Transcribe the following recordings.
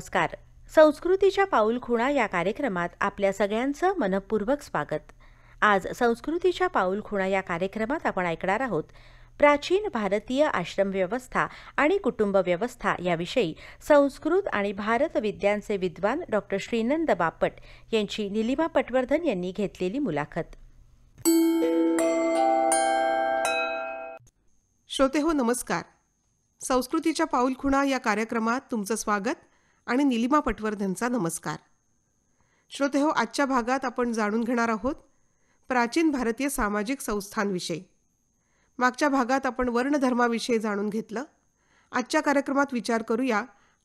नमस्कार संस्कृतीच्या पाऊलखुणा या कार्यक्रमात आपल्या सगळ्यांचं मनपूर्वक स्वागत आज संस्कृतीच्या पाऊलखुणा या कार्यक्रमात आपण ऐकणार आहोत प्राचीन भारतीय आश्रम व्यवस्था आणि कुटुंब व्यवस्था याविषयी संस्कृत आणि भारत विद्यांचे विद्वान डॉक्टर श्रीनंद बापट यांची निलिमा पटवर्धन यांनी घेतलेली मुलाखत श्रोते हो नमस्कार संस्कृतीच्या पाऊलखुणा या कार्यक्रमात तुमचं स्वागत आणि निलिमा पटवर्धनचा नमस्कार श्रोते हो, आजच्या भागात आपण जाणून घेणार आहोत प्राचीन भारतीय सामाजिक संस्थांविषयी मागच्या भागात आपण वर्णधर्माविषयी जाणून घेतलं आजच्या कार्यक्रमात विचार करूया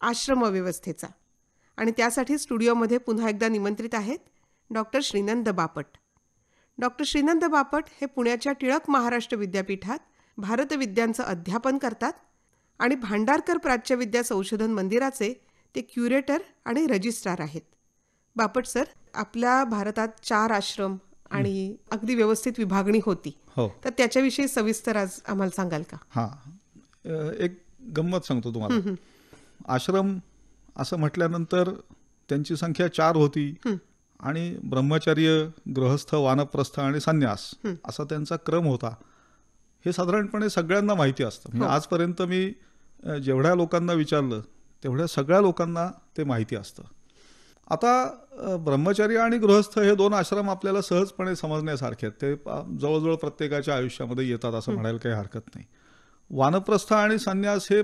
आश्रमव्यवस्थेचा आणि त्यासाठी स्टुडिओमध्ये पुन्हा एकदा निमंत्रित आहेत डॉक्टर श्रीनंद बापट डॉक्टर श्रीनंद बापट हे पुण्याच्या टिळक महाराष्ट्र विद्यापीठात भारतविद्यांचं अध्यापन करतात आणि भांडारकर प्राच्यविद्या संशोधन मंदिराचे ते क्युरेटर आणि रजिस्ट्रार आहेत बापट सर आपल्या भारतात चार आश्रम आणि अगदी व्यवस्थित विभागणी होती हो तर त्याच्याविषयी सविस्तर आज आम्हाला सांगाल का हा एक गंमत सांगतो तुम्हाला आश्रम असं म्हटल्यानंतर त्यांची संख्या चार होती आणि ब्रह्मचार्य गृहस्थ वानप्रस्थ आणि संन्यास असा त्यांचा क्रम होता हे साधारणपणे सगळ्यांना माहिती असतं म्हणजे हो. आजपर्यंत मी जेवढ्या लोकांना विचारलं तेवढ्या सगळ्या लोकांना ते माहिती असतं आता ब्रह्मचारी आणि गृहस्थ हे दोन आश्रम आपल्याला सहजपणे समजण्यासारखे आहेत ते जवळजवळ प्रत्येकाच्या आयुष्यामध्ये येतात असं म्हणायला काही हरकत नाही वानप्रस्थ आणि संन्यास हे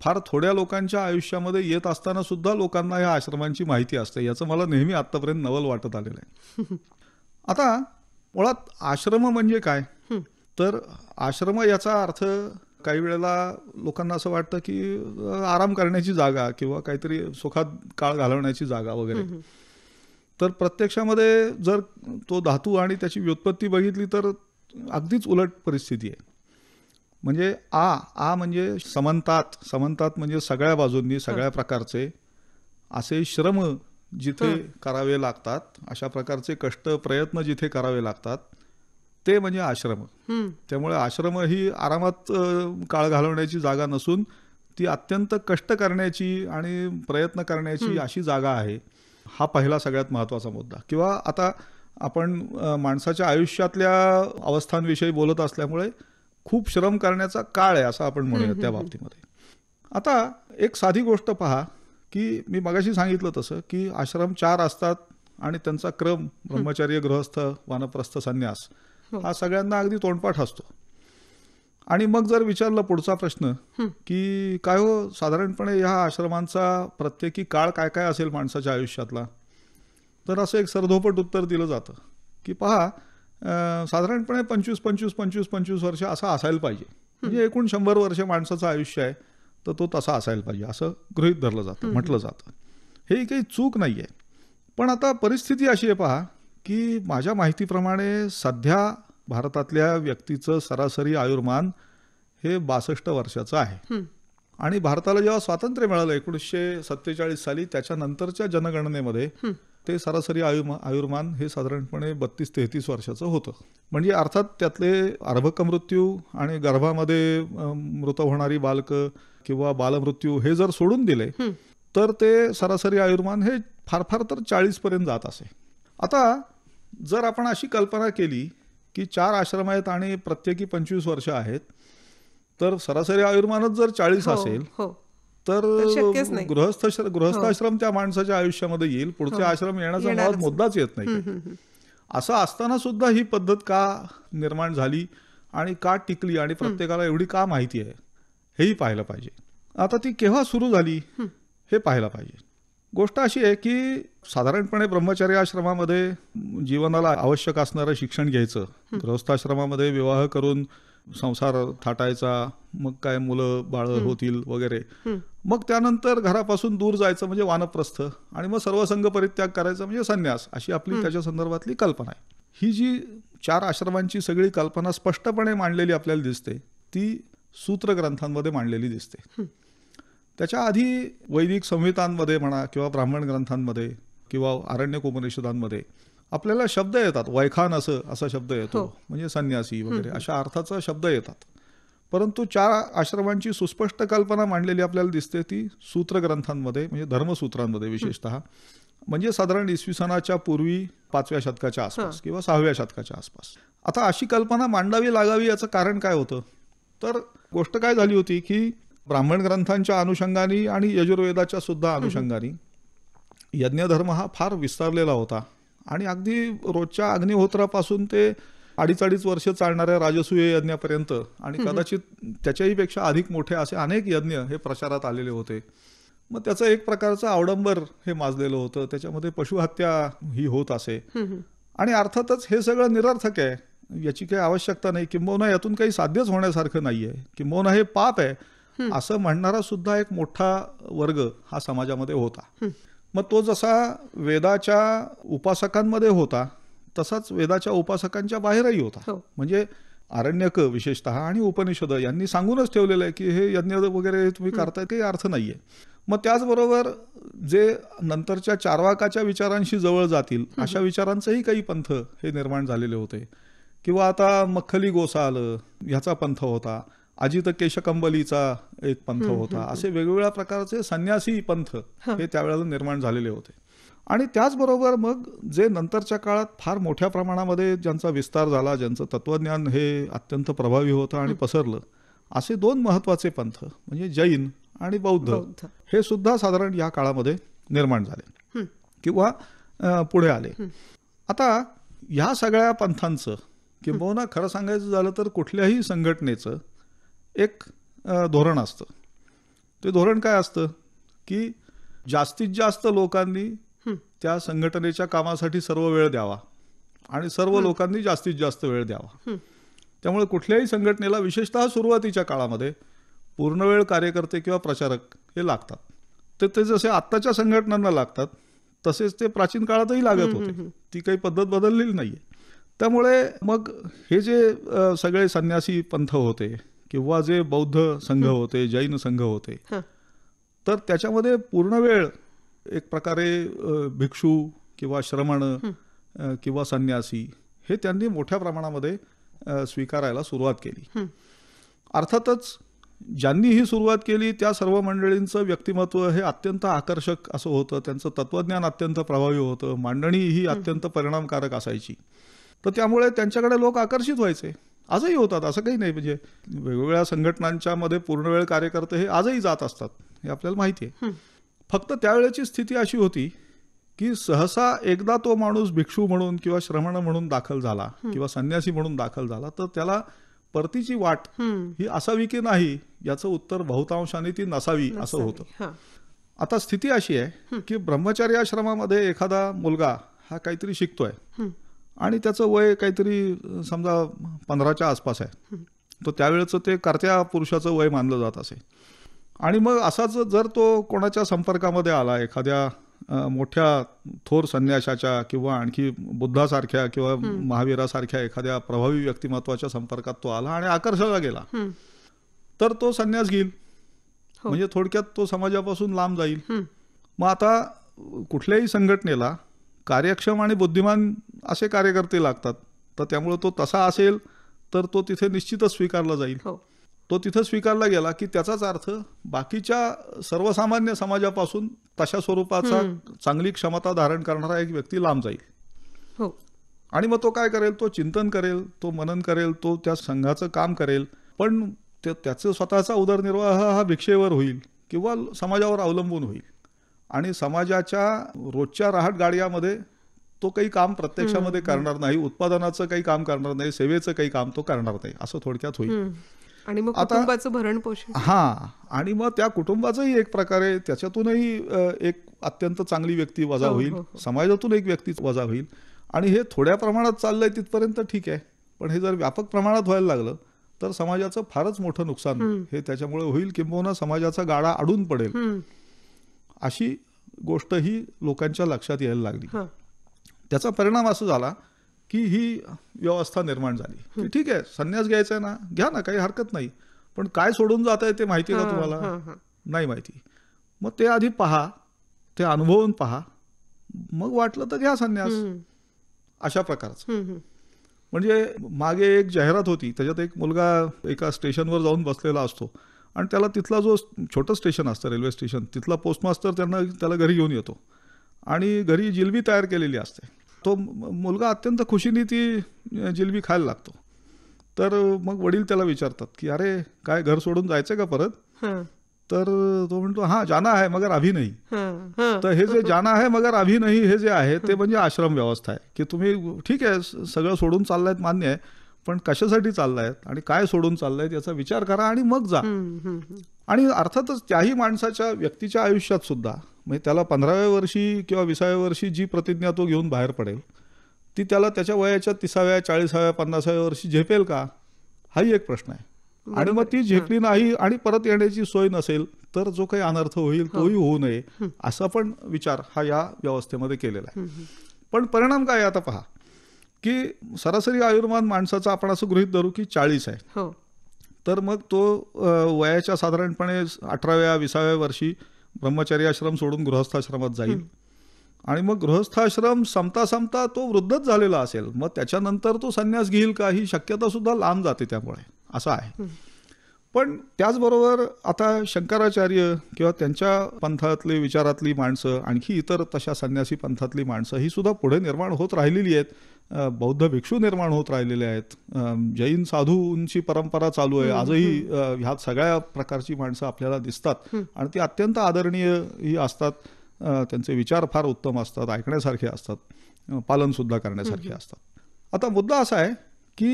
फार थोड्या लोकांच्या आयुष्यामध्ये येत असताना सुद्धा लोकांना या आश्रमांची माहिती असते याचं मला नेहमी आत्तापर्यंत नवल वाटत आलेलं आहे आता मुळात आश्रम म्हणजे काय तर आश्रम याचा अर्थ काही वेळेला लोकांना असं वाटतं की आराम करण्याची जागा किंवा काहीतरी सुखात काळ घालवण्याची जागा वगैरे तर प्रत्यक्षामध्ये जर तो धातू आणि त्याची व्युत्पत्ती बघितली तर अगदीच उलट परिस्थिती आहे म्हणजे आ आ म्हणजे समंतात समंतात म्हणजे सगळ्या बाजूंनी सगळ्या प्रकारचे असे श्रम जिथे करावे लागतात अशा प्रकारचे कष्ट प्रयत्न जिथे करावे लागतात ते म्हणजे आश्रम त्यामुळे आश्रम ही आरामात काळ घालवण्याची जागा नसून ती अत्यंत कष्ट करण्याची आणि प्रयत्न करण्याची अशी जागा आहे हा पहिला सगळ्यात महत्वाचा मुद्दा किंवा आता आपण माणसाच्या आयुष्यातल्या अवस्थांविषयी बोलत असल्यामुळे खूप श्रम करण्याचा काळ आहे असं आपण म्हणूया त्या बाबतीमध्ये आता एक साधी गोष्ट पहा की मी मगाशी सांगितलं तसं की आश्रम चार असतात आणि त्यांचा क्रम ब्रह्मचर्य गृहस्थ वानप्रस्थ संन्यास हो. हा सगळ्यांना अगदी तोंडपाठ असतो आणि मग जर विचारलं पुढचा प्रश्न की काय हो साधारणपणे ह्या आश्रमांचा प्रत्येकी काळ काय काय असेल माणसाच्या आयुष्यातला तर असं एक सरधोपट उत्तर दिलं जातं की पहा साधारणपणे पंचवीस पंचवीस पंचवीस पंचवीस वर्ष असं असायला पाहिजे म्हणजे एकूण शंभर वर्ष माणसाचं आयुष्य आहे तर तो तसा असायला पाहिजे असं गृहित धरलं जातं म्हटलं जातं हे काही चूक नाही आहे पण आता परिस्थिती अशी आहे पहा की माझ्या माहितीप्रमाणे सध्या भारतातल्या व्यक्तीचं सरासरी आयुर्मान हे बासष्ट वर्षाचं आहे आणि भारताला जेव्हा स्वातंत्र्य मिळालं एकोणीसशे सत्तेचाळीस साली त्याच्यानंतरच्या जनगणनेमध्ये ते सरासरी आयु आयुर्मान हे साधारणपणे बत्तीस तेहतीस वर्षाचं होतं म्हणजे अर्थात त्यातले अर्भक मृत्यू आणि गर्भामध्ये मृत होणारी बालक किंवा बालमृत्यू हे जर सोडून दिले तर ते सरासरी आयुर्मान हे फार फार तर चाळीसपर्यंत जात असे आता जर आपण अशी कल्पना केली की चार आश्रम आहेत आणि प्रत्येकी पंचवीस वर्ष आहेत तर सरासरी आयुर्मानच जर चाळीस हो, असेल हो, तर गृहस्थ हो. गृहस्थाश्रम त्या माणसाच्या आयुष्यामध्ये येईल पुढचे हो. आश्रम येण्याचा मला मुद्दाच येत नाही असं असताना सुद्धा ही पद्धत का निर्माण झाली आणि का टिकली आणि प्रत्येकाला एवढी का माहिती आहे हेही पाहायला पाहिजे आता ती केव्हा सुरू झाली हे पाहायला पाहिजे गोष्ट अशी आहे की साधारणपणे ब्रह्मचर्य आश्रमामध्ये जीवनाला आवश्यक असणारं शिक्षण घ्यायचं गृहस्थाश्रमामध्ये विवाह करून संसार थाटायचा मग काय मुलं बाळ होतील वगैरे मग त्यानंतर घरापासून दूर जायचं म्हणजे वानप्रस्थ आणि मग सर्वसंग परित्याग करायचा म्हणजे संन्यास अशी आपली त्याच्या संदर्भातली कल्पना आहे ही जी चार आश्रमांची सगळी कल्पना स्पष्टपणे मांडलेली आपल्याला दिसते ती सूत्रग्रंथांमध्ये मांडलेली दिसते त्याच्या आधी वैदिक संहितांमध्ये म्हणा किंवा ब्राह्मण ग्रंथांमध्ये किंवा आरण्यक उपनिषदांमध्ये आपल्याला शब्द येतात वैखान असं असा शब्द येतो हो. म्हणजे संन्यासी वगैरे अशा अर्थाचा शब्द येतात परंतु चार आश्रमांची सुस्पष्ट कल्पना मांडलेली आपल्याला दिसते ती सूत्रग्रंथांमध्ये म्हणजे धर्मसूत्रांमध्ये विशेषतः म्हणजे साधारण इसवी सणाच्या पूर्वी पाचव्या शतकाच्या आसपास हो. किंवा सहाव्या शतकाच्या आसपास आता अशी कल्पना मांडावी लागावी याचं कारण काय होतं तर गोष्ट काय झाली होती की ब्राह्मण ग्रंथांच्या अनुषंगाने आणि यजुर्वेदाच्या सुद्धा अनुषंगाने यज्ञधर्म हा फार विस्तारलेला होता आणि अगदी रोजच्या अग्निहोत्रापासून ते अडीच अडीच वर्ष चालणाऱ्या राजसूय यज्ञापर्यंत आणि कदाचित त्याच्याही पेक्षा अधिक मोठे असे अनेक यज्ञ हे प्रचारात आलेले होते मग त्याचं एक प्रकारचं आवडंबर हे माजलेलं होतं त्याच्यामध्ये पशुहत्या ही होत असे आणि अर्थातच हे सगळं निरर्थक आहे याची काही आवश्यकता नाही किंबहुना यातून काही साध्यच होण्यासारखं नाही आहे किंबहुना हे पाप आहे असं म्हणणारा सुद्धा एक मोठा वर्ग हा समाजामध्ये होता मग तो जसा वेदाच्या उपासकांमध्ये होता तसाच वेदाच्या उपासकांच्या बाहेरही होता हो. म्हणजे आरण्यक विशेषत आणि उपनिषद यांनी सांगूनच ठेवलेलं आहे की हे यज्ञ वगैरे तुम्ही करताय काही अर्थ नाहीये मग त्याचबरोबर जे नंतरच्या चारवाकाच्या विचारांशी जवळ जातील अशा विचारांचेही काही पंथ हे निर्माण झालेले होते किंवा आता मखली गोसा आलं ह्याचा पंथ होता अजित केशकंबलीचा एक पंथ होता असे वेगवेगळ्या प्रकारचे संन्यासी पंथ हे त्यावेळेला निर्माण झालेले होते आणि त्याचबरोबर मग जे नंतरच्या काळात फार मोठ्या प्रमाणामध्ये ज्यांचा विस्तार झाला ज्यांचं तत्वज्ञान हे अत्यंत प्रभावी होतं आणि पसरलं असे दोन महत्त्वाचे पंथ म्हणजे जैन आणि बौद्ध हे सुद्धा साधारण या काळामध्ये निर्माण झाले किंवा पुढे आले आता ह्या सगळ्या पंथांचं किंबहुना खरं सांगायचं झालं तर कुठल्याही संघटनेचं एक धोरण असतं ते धोरण काय असतं की जास्तीत जास्त लोकांनी त्या संघटनेच्या कामासाठी सर्व वेळ द्यावा आणि सर्व लोकांनी जास्तीत जास्त वेळ द्यावा त्यामुळे कुठल्याही संघटनेला विशेषतः सुरुवातीच्या काळामध्ये वेळ कार्यकर्ते किंवा प्रचारक हे लागतात तर ते, जसे आत्ताच्या संघटनांना लागतात तसेच ते प्राचीन काळातही लागत होते ती काही पद्धत बदललेली नाही त्यामुळे मग हे जे सगळे संन्यासी पंथ होते किंवा जे बौद्ध संघ होते जैन संघ होते तर त्याच्यामध्ये पूर्ण वेळ एक प्रकारे भिक्षू किंवा श्रमण किंवा संन्यासी हे त्यांनी मोठ्या प्रमाणामध्ये स्वीकारायला सुरुवात केली अर्थातच ज्यांनी ही सुरुवात केली त्या सर्व मंडळींचं व्यक्तिमत्व हे अत्यंत आकर्षक असं होतं त्यांचं तत्वज्ञान अत्यंत प्रभावी होतं मांडणी ही अत्यंत परिणामकारक असायची तर त्यामुळे त्यांच्याकडे लोक आकर्षित व्हायचे आजही होतात असं काही नाही म्हणजे वेगवेगळ्या संघटनांच्या मध्ये पूर्णवेळ कार्यकर्ते हे आजही जात असतात हे आपल्याला माहिती आहे फक्त त्यावेळेची स्थिती अशी होती की सहसा एकदा तो माणूस भिक्षू म्हणून किंवा श्रमण म्हणून दाखल झाला किंवा संन्यासी म्हणून दाखल झाला तर त्याला परतीची वाट ही असावी की नाही याचं उत्तर बहुतांशाने ती नसावी असं होतं आता स्थिती अशी आहे की ब्रह्मचारी आश्रमामध्ये एखादा मुलगा हा काहीतरी शिकतोय आणि त्याचं वय काहीतरी समजा पंधराच्या आसपास आहे तर त्यावेळेचं ते कर्त्या पुरुषाचं वय मानलं जात असे आणि मग असाच जर तो कोणाच्या संपर्कामध्ये आला एखाद्या मोठ्या थोर संन्यासाच्या किंवा आणखी बुद्धासारख्या किंवा महावीरासारख्या एखाद्या प्रभावी व्यक्तिमत्वाच्या संपर्कात तो आला आणि आकर्षला गेला तर तो संन्यास घेईल हो. म्हणजे थोडक्यात तो समाजापासून लांब जाईल मग आता कुठल्याही संघटनेला कार्यक्षम आणि बुद्धिमान असे कार्यकर्ते लागतात तर त्यामुळं तो तसा असेल तर तो तिथे निश्चितच स्वीकारला जाईल हो. तो तिथे स्वीकारला गेला की त्याचाच अर्थ बाकीच्या सर्वसामान्य समाजापासून तशा स्वरूपाचा चांगली क्षमता धारण करणारा एक व्यक्ती लांब जाईल हो आणि मग तो काय करेल तो चिंतन करेल तो मनन करेल तो त्या संघाचं काम करेल पण त्याचं स्वतःचा उदरनिर्वाह हा भिक्षेवर होईल किंवा समाजावर अवलंबून होईल आणि समाजाच्या रोजच्या राहत गाड्यामध्ये तो काही काम प्रत्यक्षामध्ये करणार नाही उत्पादनाचं काही काम करणार नाही सेवेचं काही काम तो करणार नाही असं थोडक्यात होईल आणि मग कुटुंबाचं भरण पोषण हा आणि मग त्या कुटुंबाचंही एक प्रकारे त्याच्यातूनही एक अत्यंत चांगली व्यक्ती वजा हो, होईल हो, हो. समाजातून एक व्यक्ती वजा होईल आणि हे थोड्या प्रमाणात चाललंय तिथपर्यंत ठीक आहे पण हे जर व्यापक प्रमाणात व्हायला लागलं तर समाजाचं फारच मोठं नुकसान हे त्याच्यामुळे होईल किंबहुना समाजाचा गाडा अडून पडेल अशी गोष्ट ही लोकांच्या लक्षात यायला लागली त्याचा परिणाम असा झाला की ही व्यवस्था निर्माण झाली ठीक आहे संन्यास घ्यायचा आहे ना घ्या ना काही हरकत नाही पण काय सोडून जात आहे ते माहिती का तुम्हाला नाही माहिती मग ते आधी पहा ते अनुभवून पहा मग वाटलं तर घ्या संन्यास अशा प्रकारचं म्हणजे मागे एक जाहिरात होती त्याच्यात एक मुलगा एका स्टेशनवर जाऊन बसलेला असतो आणि त्याला तिथला जो छोटं स्टेशन असतं रेल्वे स्टेशन तिथला पोस्टमास्तर त्यांना त्याला घरी घेऊन येतो आणि घरी जिलबी तयार केलेली असते तो मुलगा अत्यंत खुशीने ती जिलबी खायला लागतो तर मग वडील त्याला विचारतात की अरे काय घर सोडून जायचं का परत तर तो म्हणतो हा जाना आहे मगर अभी नाही तर हे जे जाना आहे मगर अभी नाही हे जे आहे ते म्हणजे आश्रम व्यवस्था आहे की तुम्ही ठीक आहे सगळं सोडून चाललायत मान्य आहे पण कशासाठी चाललायत आणि काय सोडून चाललायत याचा विचार करा आणि मग जा आणि अर्थातच त्याही माणसाच्या व्यक्तीच्या आयुष्यात सुद्धा म्हणजे त्याला पंधराव्या वर्षी किंवा विसाव्या वर्षी जी प्रतिज्ञा तो घेऊन बाहेर पडेल ती त्याला त्याच्या वयाच्या तिसाव्या चाळीसाव्या पन्नासाव्या वर्षी झेपेल का हाही एक प्रश्न आहे आणि मग ती झेपली नाही आणि परत येण्याची सोय नसेल तर जो काही अनर्थ होईल हो. तोही होऊ नये असा पण विचार हा या व्यवस्थेमध्ये केलेला आहे पण परिणाम काय आता पहा की सरासरी आयुर्मान माणसाचा आपण असं गृहित धरू की चाळीस आहे हो तर मग तो वयाच्या साधारणपणे अठराव्या विसाव्या वर्षी ब्रह्मचारी आश्रम सोडून गृहस्थाश्रमात जाईल आणि मग गृहस्थाश्रम संपता संपता तो वृद्धच झालेला असेल मग त्याच्यानंतर तो संन्यास घेईल का ही शक्यता सुद्धा लांब जाते त्यामुळे असं आहे पण त्याचबरोबर आता शंकराचार्य किंवा त्यांच्या पंथातली विचारातली माणसं आणखी इतर तशा संन्यासी पंथातली माणसं ही सुद्धा पुढे निर्माण होत राहिलेली आहेत बौद्ध भिक्षू निर्माण होत राहिलेले आहेत जैन साधूंची परंपरा चालू आहे आजही ह्या सगळ्या प्रकारची माणसं आपल्याला दिसतात आणि ती अत्यंत आदरणीय ही असतात त्यांचे विचार फार उत्तम असतात ऐकण्यासारखे असतात पालनसुद्धा करण्यासारखे असतात आता मुद्दा असा आहे की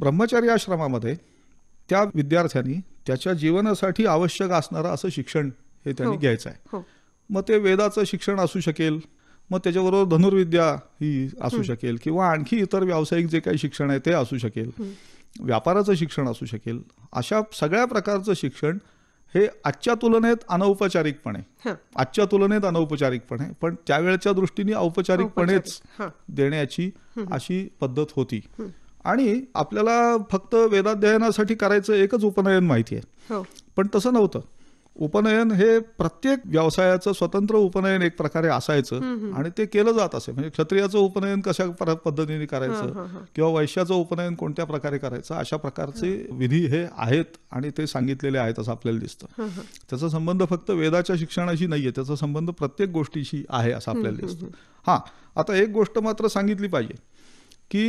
ब्रह्मचारी आश्रमामध्ये त्या विद्यार्थ्यांनी त्याच्या जीवनासाठी आवश्यक असणारं असं शिक्षण हे त्यांनी हो. घ्यायचं आहे हो. मग ते वेदाचं शिक्षण असू शकेल मग त्याच्याबरोबर धनुर्विद्या ही असू शकेल किंवा आणखी इतर व्यावसायिक जे काही शिक्षण आहे ते असू शकेल व्यापाराचं शिक्षण असू शकेल अशा सगळ्या प्रकारचं शिक्षण हे आजच्या तुलनेत अनौपचारिकपणे आजच्या तुलनेत अनौपचारिकपणे पण त्यावेळच्या दृष्टीने औपचारिकपणेच देण्याची अशी पद्धत होती आणि आपल्याला फक्त वेदाध्ययनासाठी करायचं एकच उपनयन माहिती आहे हो. पण तसं नव्हतं उपनयन हे प्रत्येक व्यवसायाचं स्वतंत्र उपनयन एक प्रकारे असायचं आणि ते केलं जात असे म्हणजे क्षत्रियाचं उपनयन कशा पद्धतीने करायचं किंवा वैश्याचं उपनयन कोणत्या प्रकारे करायचं अशा प्रकारचे विधी हे आहेत आणि ते सांगितलेले आहेत असं आपल्याला दिसतं त्याचा संबंध फक्त वेदाच्या शिक्षणाशी नाहीये त्याचा संबंध प्रत्येक गोष्टीशी आहे असं आपल्याला दिसतं हा आता एक गोष्ट मात्र सांगितली पाहिजे की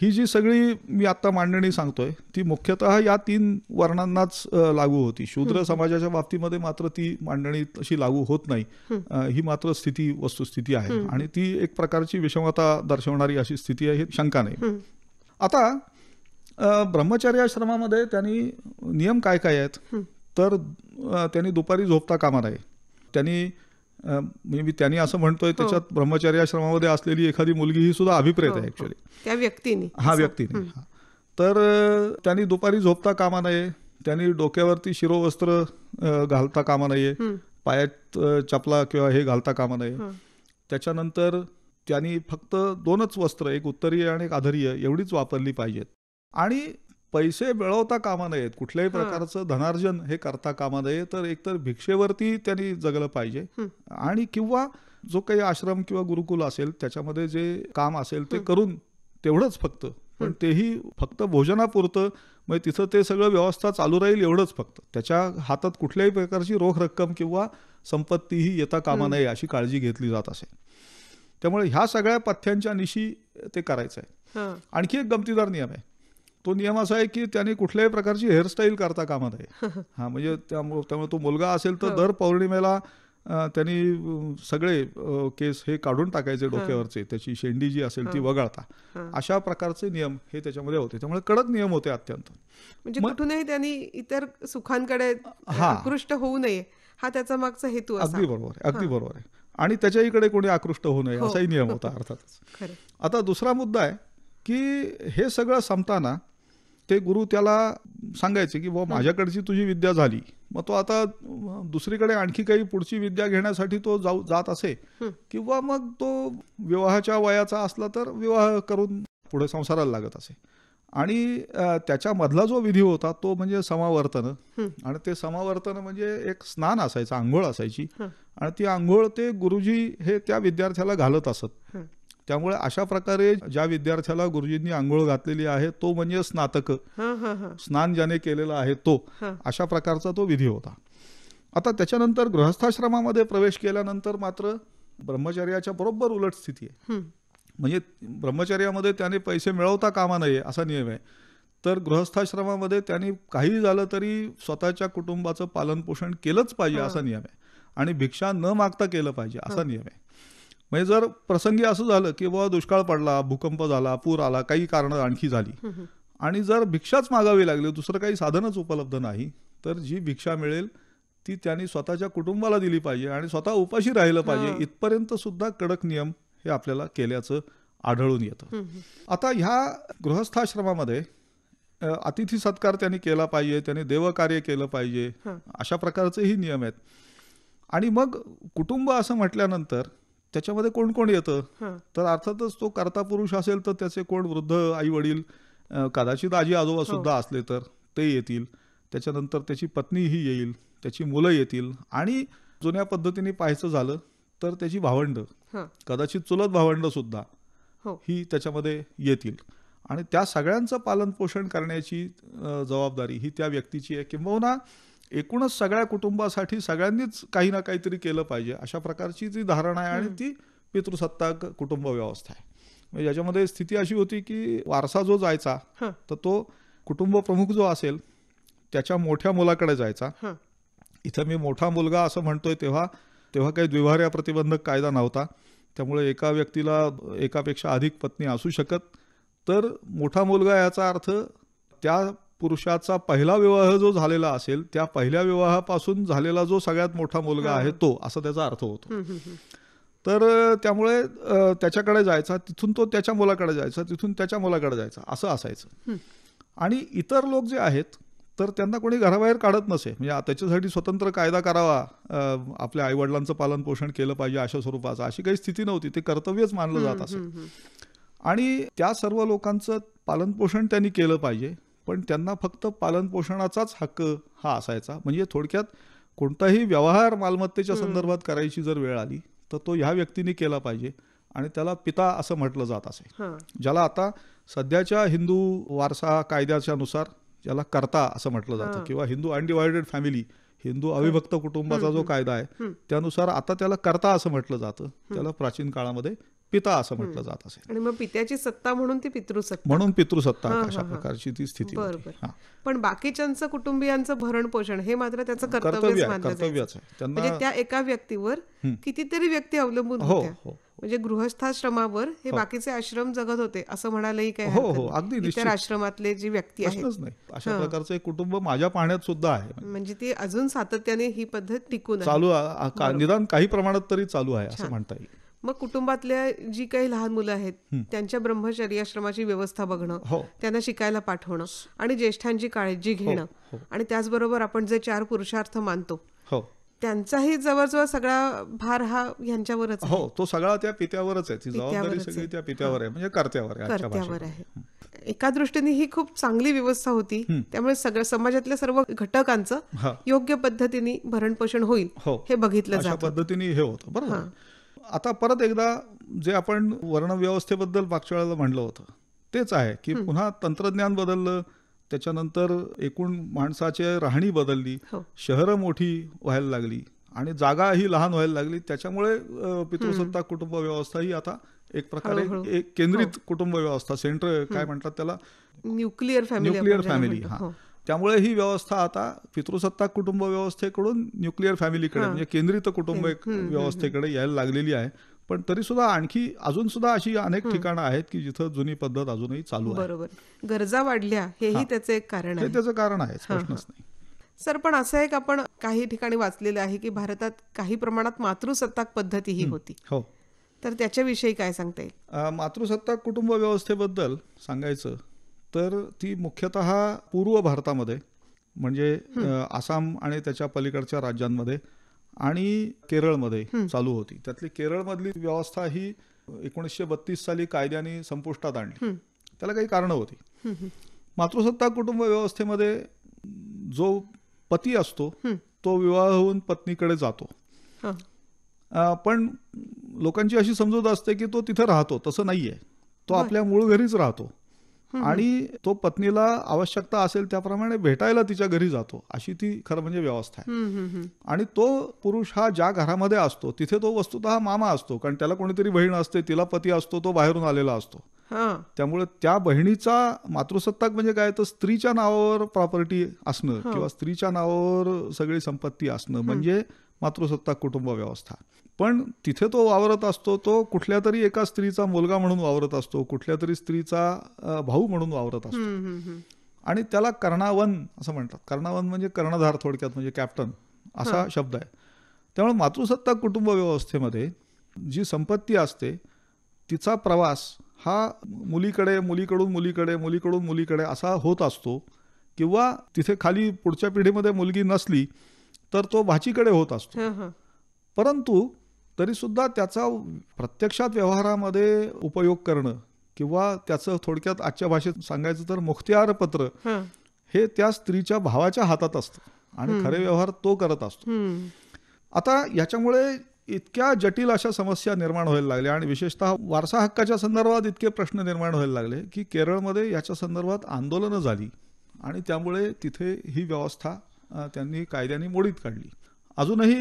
ही जी सगळी मी आता मांडणी सांगतोय ती मुख्यतः या तीन वर्णांनाच लागू होती शूद्र समाजाच्या बाबतीमध्ये मात्र ती मांडणी तशी लागू होत नाही ही मात्र स्थिती वस्तुस्थिती आहे आणि ती एक प्रकारची विषमता दर्शवणारी अशी स्थिती आहे शंका नाही आता ब्रह्मचर्य त्यांनी नियम काय काय आहेत तर त्यांनी दुपारी झोपता कामा नये त्यांनी म्हणजे मी त्यांनी असं म्हणतोय हो. त्याच्यात ब्रह्मचारी आश्रमामध्ये असलेली एखादी मुलगी ही सुद्धा अभिप्रेत हो, आहे ऍक्च्युली हो. त्या व्यक्तीने हा व्यक्तीने तर त्यांनी दुपारी झोपता कामा नये त्यांनी डोक्यावरती शिरोवस्त्र घालता कामा नये पायात चपला किंवा हे घालता कामा नये त्याच्यानंतर त्यांनी फक्त दोनच वस्त्र एक उत्तरीय आणि एक आधरीय एवढीच वापरली पाहिजेत आणि पैसे मिळवता कामा नयेत कुठल्याही प्रकारचं धनार्जन हे करता कामा नये तर एकतर भिक्षेवरती त्यांनी जगलं पाहिजे आणि किंवा जो काही आश्रम किंवा गुरुकुल असेल त्याच्यामध्ये जे काम असेल ते करून तेवढंच फक्त पण तेही फक्त भोजनापुरतं म्हणजे तिथं ते सगळं व्यवस्था चालू राहील एवढंच फक्त त्याच्या हातात कुठल्याही प्रकारची रोख रक्कम किंवा संपत्तीही येता कामा नये अशी काळजी घेतली जात असे त्यामुळे ह्या सगळ्या पथ्यांच्या निशी ते करायचं आहे आणखी एक गमतीदार नियम आहे तो नियम असा आहे की त्याने कुठल्याही प्रकारची हेअरस्टाईल करता कामा आहे हा म्हणजे त्यामुळे तो मुलगा असेल तर हो. दर पौर्णिमेला त्यांनी सगळे केस हे काढून टाकायचे डोक्यावरचे त्याची शेंडी जी असेल ती वगळता अशा प्रकारचे नियम हे त्याच्यामध्ये होते त्यामुळे कडक नियम होते अत्यंत म्हणजे कुठूनही त्यांनी इतर सुखांकडे आकृष्ट होऊ नये हा त्याचा मागचा हेतू अगदी बरोबर आहे अगदी बरोबर आहे आणि त्याच्याहीकडे कोणी आकृष्ट होऊ नये हो. असाही नियम होता अर्थातच आता दुसरा मुद्दा आहे की हे सगळं संपताना ते गुरु त्याला सांगायचे की बा माझ्याकडची तुझी विद्या झाली मग तो आता दुसरीकडे आणखी काही पुढची विद्या घेण्यासाठी तो जाऊ जात असे किंवा मग तो विवाहाच्या वयाचा असला तर विवाह करून पुढे संसाराला लागत असे आणि त्याच्यामधला जो विधी होता तो म्हणजे समावर्तन आणि ते समावर्तन म्हणजे एक स्नान असायचं आंघोळ असायची आणि ती आंघोळ ते गुरुजी हे त्या विद्यार्थ्याला घालत असत त्यामुळे अशा प्रकारे ज्या विद्यार्थ्याला गुरुजींनी आंघोळ घातलेली आहे तो म्हणजे स्नातक स्नान ज्याने केलेला आहे तो अशा प्रकारचा तो विधी होता आता त्याच्यानंतर गृहस्थाश्रमामध्ये प्रवेश केल्यानंतर मात्र ब्रह्मचर्याच्या बरोबर उलट स्थिती आहे म्हणजे ब्रह्मचर्यामध्ये त्याने पैसे मिळवता कामा नये असा नियम आहे तर गृहस्थाश्रमामध्ये त्यांनी काही झालं तरी स्वतःच्या कुटुंबाचं पालनपोषण केलंच पाहिजे असा नियम आहे आणि भिक्षा न मागता केलं पाहिजे असा नियम आहे म्हणजे जर प्रसंगी असं झालं की बाबा दुष्काळ पडला भूकंप झाला पूर आला काही कारण आणखी झाली आणि जर भिक्षाच मागावी लागली दुसरं काही साधनच उपलब्ध नाही तर जी भिक्षा मिळेल ती त्यांनी स्वतःच्या कुटुंबाला दिली पाहिजे आणि स्वतः उपाशी राहिलं पाहिजे इथपर्यंत सुद्धा कडक नियम हे आपल्याला केल्याचं आढळून येतं आता ह्या गृहस्थाश्रमामध्ये अतिथी सत्कार त्यांनी केला पाहिजे त्यांनी देवकार्य केलं पाहिजे अशा प्रकारचेही नियम आहेत आणि मग कुटुंब असं म्हटल्यानंतर त्याच्यामध्ये कोण कोण येतं तर अर्थातच तो कर्ता पुरुष असेल तर त्याचे कोण वृद्ध आई वडील कदाचित आजी आजोबा हो. सुद्धा असले तर ते येतील त्याच्यानंतर त्याची पत्नी ही येईल त्याची मुलं येतील आणि जुन्या पद्धतीने पाहायचं झालं तर त्याची भावंड कदाचित चुलत भावंड सुद्धा हो. ही त्याच्यामध्ये येतील आणि त्या सगळ्यांचं पालन पोषण करण्याची जबाबदारी ही त्या व्यक्तीची आहे किंबहुना एकूणच सगळ्या कुटुंबासाठी सगळ्यांनीच काही ना काहीतरी केलं पाहिजे अशा प्रकारची जी धारणा आहे आणि ती पितृसत्ताक कुटुंब व्यवस्था आहे म्हणजे याच्यामध्ये स्थिती अशी होती की वारसा जो जायचा तर तो कुटुंब प्रमुख जो असेल त्याच्या मोठ्या मुलाकडे जायचा इथं मी मोठा मुलगा असं म्हणतोय तेव्हा तेव्हा काही द्विभार्या प्रतिबंधक कायदा नव्हता त्यामुळे एका व्यक्तीला एकापेक्षा अधिक पत्नी असू शकत तर मोठा मुलगा याचा अर्थ त्या पुरुषाचा पहिला विवाह जो झालेला असेल त्या पहिल्या विवाहापासून झालेला जो सगळ्यात मोठा मुलगा आहे तो असा त्याचा अर्थ होतो तर त्यामुळे त्याच्याकडे जायचा तिथून तो त्याच्या मुलाकडे जायचा तिथून त्याच्या मुलाकडे जायचा असं असायचं आणि इतर लोक जे आहेत तर त्यांना कोणी घराबाहेर काढत नसे म्हणजे त्याच्यासाठी स्वतंत्र कायदा करावा आपल्या आईवडिलांचं पालन पोषण केलं पाहिजे अशा स्वरूपाचं अशी काही स्थिती नव्हती ते कर्तव्यच मानलं जात असं आणि त्या सर्व लोकांचं पालनपोषण त्यांनी केलं पाहिजे पण त्यांना फक्त पालनपोषणाचाच हक्क हा असायचा म्हणजे थोडक्यात कोणताही व्यवहार मालमत्तेच्या संदर्भात करायची जर वेळ आली तर तो ह्या व्यक्तीने केला पाहिजे आणि त्याला पिता असं म्हटलं जात असे ज्याला आता सध्याच्या हिंदू वारसा कायद्याच्या नुसार ज्याला करता असं म्हटलं जातं किंवा हिंदू अनडिवायडेड फॅमिली हिंदू अविभक्त कुटुंबाचा जो कायदा आहे त्यानुसार आता त्याला करता असं म्हटलं जातं त्याला प्राचीन काळामध्ये पिता असं म्हटलं जात असेल आणि मग पित्याची सत्ता म्हणून ती पितृसत्ता म्हणून पितृसत्ता अशा प्रकारची ती स्थिती पण बाकीच्या कुटुंबियांचं भरण पोषण हे मात्र त्याचं कर्तव्य कर्तव्यच त्यांना म्हणजे त्या एका व्यक्तीवर कितीतरी व्यक्ती अवलंबून हो, हो. म्हणजे गृहस्थाश्रमावर हे हो. बाकीचे आश्रम जगत होते असं म्हणालही काय हो हो अगदी आश्रमातले जी व्यक्ती नाही अशा प्रकारचं एक कुटुंब माझ्या पाहण्यात सुद्धा आहे म्हणजे ती अजून सातत्याने ही पद्धत टिकून चालू निदान काही प्रमाणात तरी चालू आहे असं म्हणता येईल मग कुटुंबातल्या जी काही लहान मुलं आहेत त्यांच्या ब्रह्मचर्याश्रमाची व्यवस्था बघणं हो. त्यांना शिकायला पाठवणं आणि ज्येष्ठांची काळजी हो, घेणं हो. आणि त्याचबरोबर आपण जे चार पुरुषार्थ मानतो त्यांचाही जवळजवळ सगळा भार हा यांच्यावरच हो तो सगळा त्या पित्यावरच आहे ती जबाबदारी सगळी त्या पित्यावर आहे म्हणजे कर्त्यावर कर्त्यावर आहे एका दृष्टीने ही खूप चांगली व्यवस्था होती त्यामुळे सगळ्या समाजातल्या सर्व घटकांचं योग्य पद्धतीने भरणपोषण होईल हे बघितलं जातं पद्धतीने हे होतं बरोबर आता परत एकदा जे आपण वर्णव्यवस्थेबद्दल मागच्या वेळेला म्हणलं होतं तेच आहे की पुन्हा तंत्रज्ञान बदललं त्याच्यानंतर एकूण माणसाचे राहणी बदलली हो. शहरं मोठी व्हायला लागली आणि जागा ही लहान व्हायला लागली त्याच्यामुळे पितृसत्ता कुटुंब व्यवस्था ही आता एक प्रकारे एक केंद्रित हो. कुटुंब व्यवस्था सेंटर काय म्हणतात त्याला न्यूक्लिअर फॅमिली न्यूक्लिअर फॅमिली हा हो. त्यामुळे ही व्यवस्था आता पितृसत्ताक कुटुंब व्यवस्थेकडून न्यूक्लिअर फॅमिलीकडे म्हणजे केंद्रित कुटुंब व्यवस्थेकडे यायला लागलेली आहे पण तरी सुद्धा आणखी अजून सुद्धा अशी अनेक ठिकाणं आहेत की जिथं जुनी पद्धत अजूनही चालू आहे बरोबर गरजा वाढल्या हेही त्याचं एक कारण आहे त्याचं कारण आहे प्रश्नच नाही सर पण असं एक आपण काही ठिकाणी वाचलेलं आहे की भारतात काही प्रमाणात मातृसत्ताक पद्धती ही होती हो तर त्याच्याविषयी काय सांगता येईल मातृसत्ताक कुटुंब व्यवस्थेबद्दल सांगायचं तर ती मुख्यतः पूर्व भारतामध्ये म्हणजे आसाम आणि त्याच्या पलीकडच्या राज्यांमध्ये आणि केरळमध्ये चालू होती त्यातली केरळमधली व्यवस्था ही एकोणीसशे बत्तीस साली कायद्याने संपुष्टात आणली त्याला काही कारणं होती मातृसत्ता कुटुंब व्यवस्थेमध्ये जो पती असतो तो विवाह होऊन पत्नीकडे जातो पण लोकांची अशी समजूत असते की तो तिथे राहतो तसं नाहीये तो आपल्या मूळ घरीच राहतो आणि तो पत्नीला आवश्यकता असेल त्याप्रमाणे भेटायला तिच्या घरी जातो अशी ती खरं म्हणजे व्यवस्था आहे आणि तो पुरुष हा ज्या घरामध्ये असतो तिथे तो वस्तुत मामा असतो कारण त्याला कोणीतरी बहीण असते तिला पती असतो तो बाहेरून आलेला असतो त्यामुळे त्या बहिणीचा मातृसत्ताक म्हणजे काय तर स्त्रीच्या नावावर प्रॉपर्टी असणं किंवा स्त्रीच्या नावावर सगळी संपत्ती असणं म्हणजे मातृसत्ताक कुटुंब व्यवस्था पण तिथे तो वावरत असतो तो कुठल्या तरी एका स्त्रीचा मुलगा म्हणून वावरत असतो कुठल्या तरी स्त्रीचा भाऊ म्हणून वावरत असतो आणि त्याला कर्णावन असं म्हणतात कर्णावन म्हणजे कर्णधार थोडक्यात म्हणजे कॅप्टन असा शब्द आहे त्यामुळे मातृसत्ता कुटुंब व्यवस्थेमध्ये जी संपत्ती असते तिचा प्रवास हा मुलीकडे मुलीकडून मुलीकडे मुलीकडून मुलीकडे असा होत असतो किंवा तिथे खाली पुढच्या पिढीमध्ये मुलगी नसली तर तो भाचीकडे होत असतो परंतु तरीसुद्धा त्याचा प्रत्यक्षात व्यवहारामध्ये उपयोग करणं किंवा त्याचं थोडक्यात आजच्या भाषेत सांगायचं तर पत्र हे त्या स्त्रीच्या भावाच्या हातात असतं आणि खरे व्यवहार तो करत असतो आता याच्यामुळे इतक्या जटिल अशा समस्या निर्माण व्हायला लागल्या आणि विशेषतः वारसा हक्काच्या संदर्भात इतके प्रश्न निर्माण व्हायला लागले की केरळमध्ये याच्या संदर्भात आंदोलनं झाली आणि त्यामुळे तिथे ही व्यवस्था त्यांनी कायद्याने मोडीत काढली अजूनही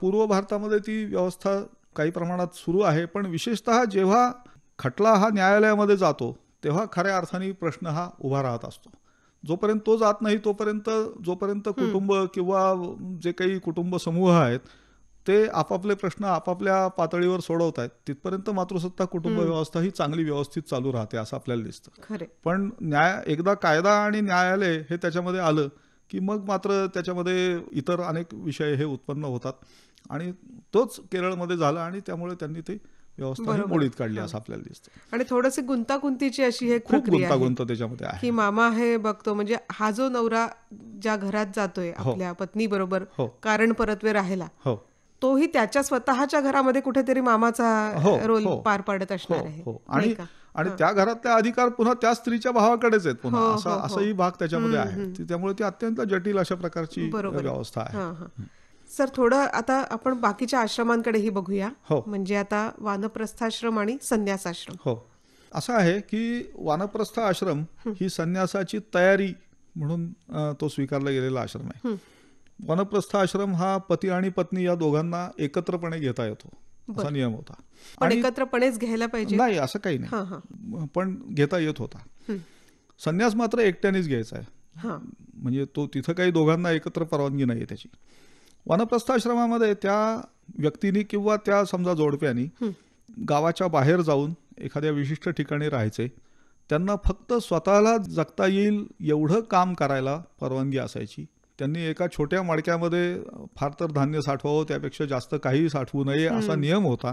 पूर्व भारतामध्ये ती व्यवस्था काही प्रमाणात सुरू आहे पण विशेषतः जेव्हा खटला हा न्यायालयामध्ये जातो तेव्हा खऱ्या अर्थाने प्रश्न हा उभा राहत असतो जोपर्यंत तो जात नाही तोपर्यंत जोपर्यंत कुटुंब किंवा जे काही कुटुंब समूह आहेत ते आपापले प्रश्न आपापल्या पातळीवर सोडवत आहेत तिथपर्यंत मातृसत्ता कुटुंब व्यवस्था ही चांगली व्यवस्थित चालू राहते असं आपल्याला दिसतं पण न्याय एकदा कायदा आणि न्यायालय हे त्याच्यामध्ये आलं की मग मात्र त्याच्यामध्ये इतर अनेक विषय हे उत्पन्न होतात आणि तोच केरळमध्ये झाला आणि त्यामुळे त्यांनी ते व्यवस्था मोडीत काढली असं आपल्याला दिसतं आणि थोडस गुंतागुंतीची अशी हे खूप गुंतागुंत त्याच्यामध्ये आहे की मामा हे बघतो म्हणजे हा जो नवरा ज्या घरात जातोय हो. आपल्या पत्नी बरोबर हो. कारण परतवे राहिला हो. तोही त्याच्या स्वतःच्या घरामध्ये कुठेतरी मामाचा रोल पार पाडत असणार आहे आणि आणि त्या घरातले अधिकार पुन्हा त्या स्त्रीच्या भावाकडेच आहेत पुन्हा हो, असा हो, असाही हो. भाग त्याच्यामध्ये आहे त्यामुळे ती अत्यंत जटिल अशा प्रकारची व्यवस्था आहे सर थोडं आता आपण बाकीच्या आश्रमांकडेही बघूया हो म्हणजे आता वानप्रस्थाश्रम आणि संन्यासाश्रम हो असं आहे की वानप्रस्थ आश्रम ही संन्यासाची तयारी म्हणून तो स्वीकारला गेलेला आश्रम आहे वनप्रस्थ आश्रम हा पती आणि पत्नी या दोघांना एकत्रपणे घेता येतो असा नियम होता पण एकत्रपणेच घ्यायला पाहिजे नाही असं काही नाही पण घेता येत होता संन्यास मात्र एकट्यानेच घ्यायचा आहे म्हणजे तो तिथं काही दोघांना एकत्र परवानगी नाही त्याची वनप्रस्थाश्रमामध्ये त्या व्यक्तीनी किंवा त्या समजा जोडप्यानी गावाच्या बाहेर जाऊन एखाद्या विशिष्ट ठिकाणी राहायचे त्यांना फक्त स्वतःला जगता येईल एवढं काम करायला परवानगी असायची त्यांनी एका छोट्या मडक्यामध्ये फार तर धान्य साठवावं त्यापेक्षा जास्त काही साठवू नये असा नियम होता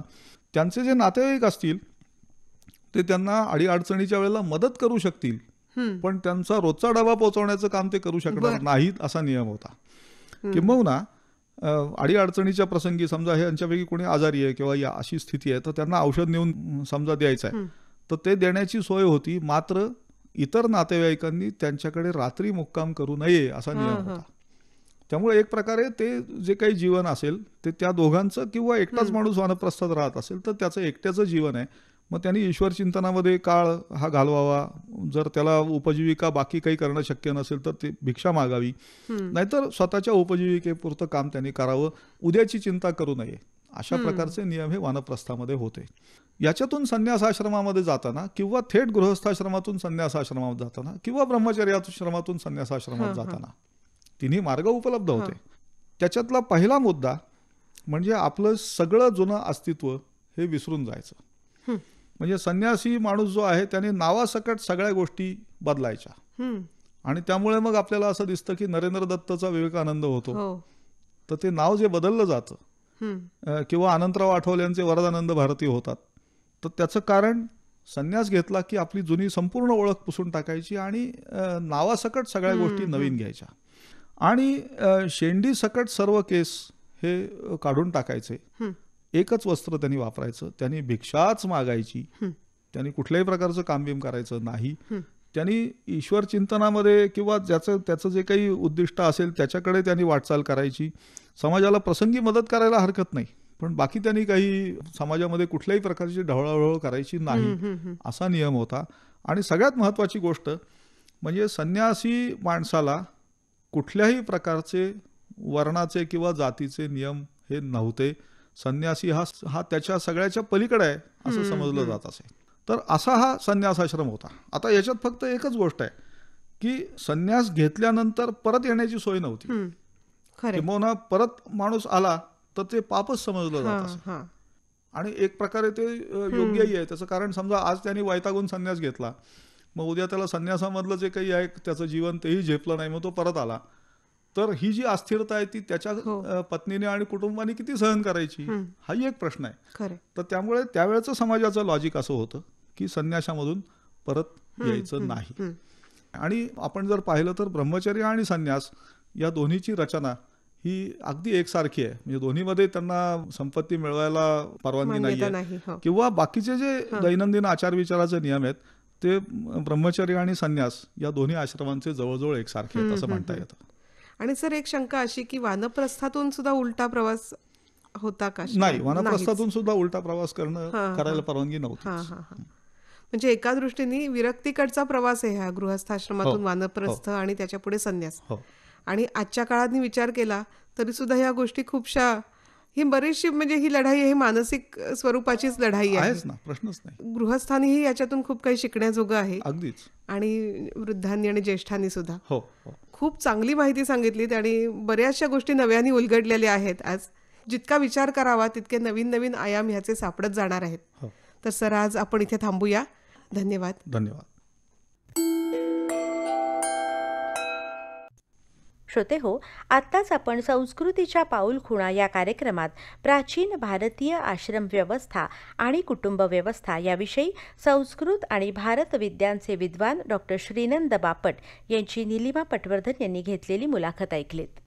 त्यांचे जे नातेवाईक असतील ते त्यांना अडीअडचणीच्या वेळेला मदत करू शकतील पण त्यांचा रोजचा डबा पोहोचवण्याचं काम ते करू शकणार नाहीत असा नियम होता किंबहुना अडी अडचणीच्या प्रसंगी समजा हे यांच्यापैकी कोणी आजारी आहे किंवा या अशी स्थिती आहे तर त्यांना औषध नेऊन समजा द्यायचं आहे तर ते देण्याची सोय होती मात्र इतर नातेवाईकांनी त्यांच्याकडे रात्री मुक्काम करू नये असा नियम होता त्यामुळे एक प्रकारे ते जे काही जीवन असेल ते त्या दोघांचं किंवा एकटाच माणूस वानप्रस्थात राहत असेल तर त्याचं एकट्याचं जीवन आहे मग त्यांनी ईश्वर चिंतनामध्ये काळ हा घालवावा जर त्याला उपजीविका बाकी काही करणं शक्य नसेल तर ते भिक्षा मागावी नाहीतर स्वतःच्या उपजीविकेपुरतं काम त्यांनी करावं उद्याची चिंता करू नये अशा प्रकारचे नियम हे वानप्रस्थामध्ये होते याच्यातून संन्यास आश्रमामध्ये जाताना किंवा थेट गृहस्थाश्रमातून आश्रमात जाताना किंवा ब्रह्मचर्याश्रमातून आश्रमात जाताना तिन्ही मार्ग उपलब्ध होते त्याच्यातला पहिला मुद्दा म्हणजे आपलं सगळं जुनं अस्तित्व हे विसरून जायचं म्हणजे संन्यासी माणूस जो आहे त्याने नावासकट सगळ्या गोष्टी बदलायच्या आणि त्यामुळे मग आपल्याला असं दिसतं की नरेंद्र दत्तचा विवेकानंद होतो हो. तर ते नाव जे बदललं जातं किंवा अनंतराव यांचे वरदानंद भारती होतात तर त्याचं कारण संन्यास घेतला की आपली जुनी संपूर्ण ओळख पुसून टाकायची आणि नावासकट सगळ्या गोष्टी नवीन घ्यायच्या आणि शेंडी सकट सर्व केस हे काढून टाकायचे एकच वस्त्र त्यांनी वापरायचं त्यांनी भिक्षाच मागायची त्यांनी कुठल्याही प्रकारचं कामबिम करायचं नाही त्यांनी ईश्वर चिंतनामध्ये किंवा ज्याचं त्याचं जे काही उद्दिष्ट असेल त्याच्याकडे त्यांनी वाटचाल करायची समाजाला प्रसंगी मदत करायला हरकत नाही पण बाकी त्यांनी काही समाजामध्ये कुठल्याही प्रकारची ढवळाढवळ करायची नाही असा नियम होता आणि सगळ्यात महत्वाची गोष्ट म्हणजे संन्यासी माणसाला कुठल्याही प्रकारचे वर्णाचे किंवा जातीचे नियम हे नव्हते संन्यासी हा हा त्याच्या सगळ्याच्या पलीकडे आहे असं समजलं जात असे तर असा हा आश्रम होता आता याच्यात फक्त एकच गोष्ट आहे की संन्यास घेतल्यानंतर परत येण्याची सोय नव्हती किंवा परत माणूस आला तर ते पापच समजलं जात असे आणि एक प्रकारे ते योग्यही आहे त्याचं कारण समजा आज त्यांनी वैतागून संन्यास घेतला मग उद्या त्याला संन्यासामधलं जे काही आहे त्याचं जीवन तेही झेपलं नाही मग तो परत आला तर ही जी अस्थिरता आहे ती त्याच्या हो. पत्नीने आणि कुटुंबाने किती सहन करायची हाही एक प्रश्न आहे तर त्यामुळे त्यावेळेचं समाजाचं लॉजिक असं होतं की संन्यासामधून परत यायचं नाही आणि आपण जर पाहिलं तर ब्रह्मचर्य आणि संन्यास या दोन्हीची रचना ही अगदी एकसारखी आहे म्हणजे दोन्हीमध्ये त्यांना संपत्ती मिळवायला परवानगी नाही हो. किंवा बाकीचे जे दैनंदिन आचार विचाराचे नियम आहेत ते ब्रह्मचर्य आणि संन्यास या दोन्ही आश्रमांचे जवळजवळ एकसारखे आहेत असं म्हणता येतं आणि सर एक शंका अशी की वानप्रस्थातून सुद्धा उलटा प्रवास होता का नाही वानप्रस्थातून सुद्धा उलटा प्रवास करणं करायला परवानगी नव्हती म्हणजे एका दृष्टीने विरक्तीकडचा प्रवास आहे हा गृहस्थाश्रमातून हो, हो. वानप्रस्थ आणि त्याच्या पुढे संन्यास हो. आणि आजच्या काळात विचार केला तरी सुद्धा या गोष्टी खूपशा ही बरीचशी म्हणजे ही लढाई ही मानसिक स्वरूपाचीच लढाई आहे ना प्रश्नच नाही गृहस्थानीही याच्यातून खूप काही शिकण्याजोगं आहे अगदीच आणि वृद्धांनी आणि ज्येष्ठांनी सुद्धा हो, हो. खूप चांगली माहिती सांगितली आणि बऱ्याचशा गोष्टी नव्याने उलगडलेल्या आहेत आज जितका विचार करावा तितके नवीन नवीन आयाम ह्याचे सापडत जाणार आहेत हो. तर सर आज आपण इथे थांबूया धन्यवाद धन्यवाद श्रोते हो आत्ताच आपण संस्कृतीच्या पाऊल खुणा या कार्यक्रमात प्राचीन भारतीय आश्रम व्यवस्था आणि कुटुंब व्यवस्था याविषयी संस्कृत आणि भारत विद्यांचे विद्वान डॉक्टर श्रीनंद बापट यांची निलिमा पटवर्धन यांनी घेतलेली मुलाखत ऐकलीत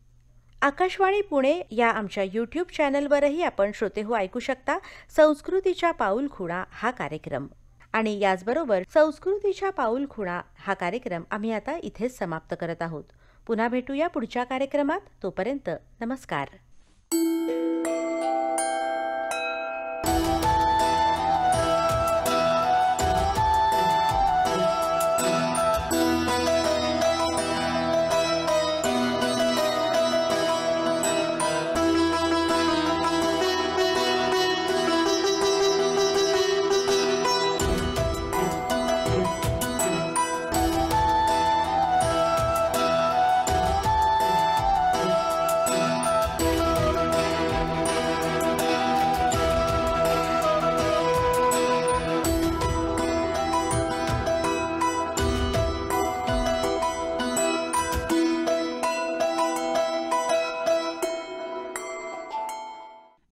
आकाशवाणी पुणे या आमच्या यूट्यूब चॅनलवरही आपण श्रोतेहो ऐकू शकता संस्कृतीच्या पाऊल खुणा हा कार्यक्रम आणि याचबरोबर संस्कृतीच्या पाऊल खुणा हा कार्यक्रम आम्ही आता इथेच समाप्त करत आहोत पुन्हा भेटूया पुढच्या कार्यक्रमात तोपर्यंत नमस्कार